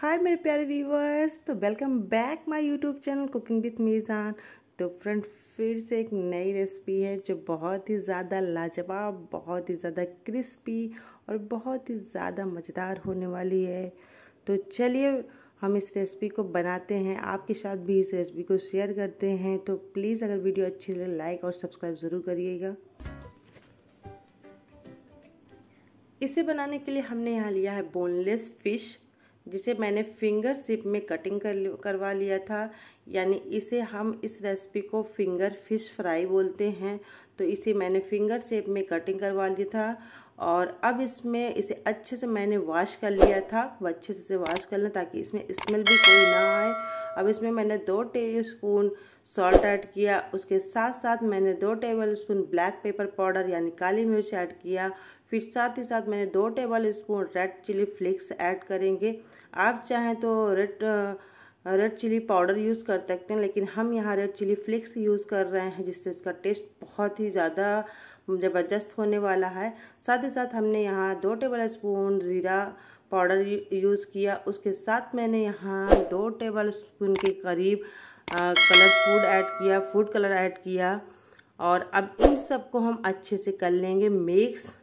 हाय मेरे प्यारे व्यूवर्स तो welcome back my YouTube channel cooking with Meezan तो फ्रेंड फिर से एक नई रेसिपी है जो बहुत ही ज़्यादा लाजवाब बहुत ही ज़्यादा क्रिस्पी और बहुत ही ज़्यादा मज़ेदार होने वाली है तो चलिए हम इस रेसिपी को बनाते हैं आपके साथ भी इस रेसिपी को शेयर करते हैं तो प्लीज़ अगर वीडियो अच्छी लगे लाइक और सब्सक्राइब ज़रूर करिएगा इसे बनाने के लिए हमने यहाँ लिया है बोनलेस फ़िश जिसे मैंने फिंगर सिप में कटिंग कर करवा लिया था यानी इसे हम इस रेसिपी को फिंगर फिश फ्राई बोलते हैं तो इसे मैंने फिंगर शेप में कटिंग करवा लिया था और अब इसमें इसे अच्छे से मैंने वॉश कर लिया था अच्छे से इसे वॉश कर लें ताकि इसमें स्मेल भी कोई ना आए अब इसमें मैंने दो टेबल स्पून सॉल्ट ऐड किया उसके साथ साथ मैंने दो tablespoon black pepper powder यानी काली मिर्च ऐड किया फिर साथ ही साथ मैंने दो tablespoon red chilli flakes add करेंगे आप चाहें तो red red chilli powder use कर सकते हैं लेकिन हम यहाँ रेड चिली फ्लेक्स यूज़ कर रहे हैं जिससे इसका टेस्ट बहुत ही ज़्यादा ज़बरदस्त होने वाला है साथ ही साथ हमने यहाँ दो टेबल स्पून ज़ीरा पाउडर यूज़ किया उसके साथ मैंने यहाँ दो टेबल स्पून के करीब कलर फूड ऐड किया फूड कलर ऐड किया और अब इन सबको हम अच्छे से कर लेंगे मिक्स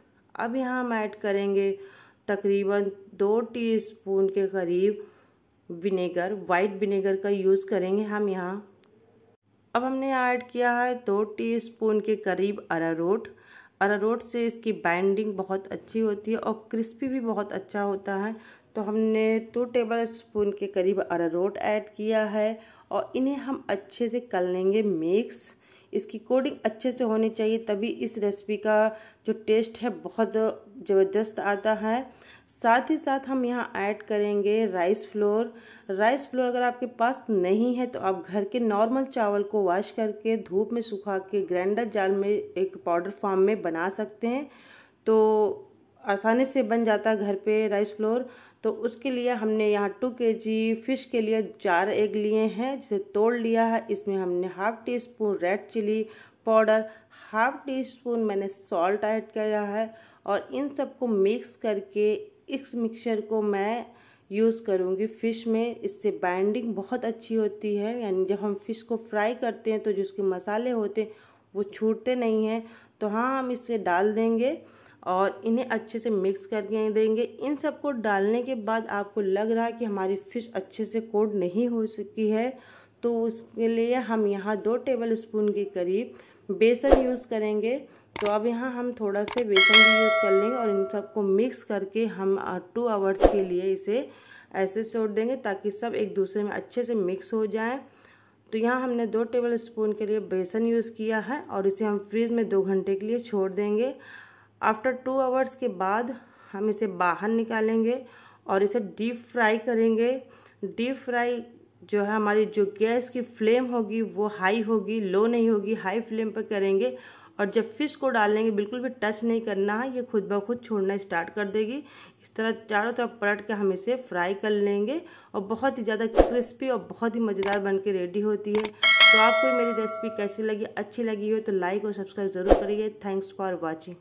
अब यहाँ हम ऐड करेंगे तकरीबन दो टीस्पून के करीब विनेगर वाइट विनेगर का यूज़ करेंगे हम यहाँ अब हमने ऐड किया है दो टीस्पून के करीब अरारोट अरारोट से इसकी बाइंडिंग बहुत अच्छी होती है और क्रिस्पी भी बहुत अच्छा होता है तो हमने टू टेबल स्पून के करीब अरारोट ऐड किया है और इन्हें हम अच्छे से कर लेंगे मिक्स इसकी कोडिंग अच्छे से होनी चाहिए तभी इस रेसिपी का जो टेस्ट है बहुत ज़बरदस्त आता है साथ ही साथ हम यहाँ ऐड करेंगे राइस फ्लोर राइस फ्लोर अगर आपके पास नहीं है तो आप घर के नॉर्मल चावल को वॉश करके धूप में सुखा के ग्राइंडर जाल में एक पाउडर फॉर्म में बना सकते हैं तो आसानी से बन जाता है घर पे राइस फ्लोर तो उसके लिए हमने यहाँ टू के जी फिश के लिए चार एग लिए हैं जिसे तोड़ लिया है इसमें हमने half teaspoon red chilli powder half teaspoon मैंने सॉल्ट ऐड किया है और इन सबको मिक्स करके इस मिक्सचर को मैं यूज़ करूँगी फ़िश में इससे बाइंडिंग बहुत अच्छी होती है यानी जब हम फ़िश को फ्राई करते हैं तो जो उसके मसाले होते हैं वो छूटते नहीं हैं तो हाँ हम इसे डाल देंगे और इन्हें अच्छे से मिक्स करके देंगे इन सबको डालने के बाद आपको लग रहा है कि हमारी फ़िश अच्छे से कोड नहीं हो चुकी है तो उसके लिए हम यहाँ दो टेबल स्पून के करीब बेसन यूज़ करेंगे तो अब यहाँ हम थोड़ा से बेसन भी यूज़ कर लेंगे और इन सबको मिक्स करके हम टू आवर्स के लिए इसे ऐसे छोड़ देंगे ताकि सब एक दूसरे में अच्छे से मिक्स हो जाए तो यहाँ हमने दो टेबल स्पून के लिए बेसन यूज़ किया है और इसे हम फ्रीज में दो घंटे के लिए छोड़ देंगे आफ्टर टू आवर्स के बाद हम इसे बाहर निकालेंगे और इसे डीप फ्राई करेंगे डीप फ्राई जो है हमारी जो गैस की फ्लेम होगी वो हाई होगी लो नहीं होगी हाई फ्लेम पर करेंगे और जब फिश को डालेंगे बिल्कुल भी टच नहीं करना है ये खुद ब खुद छोड़ना स्टार्ट कर देगी इस तरह चारों तरफ पलट के हम इसे फ्राई कर लेंगे और बहुत ही ज़्यादा क्रिस्पी और बहुत ही मज़ेदार बन के रेडी होती है तो आपको मेरी रेसिपी कैसी लगी अच्छी लगी हो तो लाइक और सब्सक्राइब ज़रूर करिए थैंक्स फॉर वॉचिंग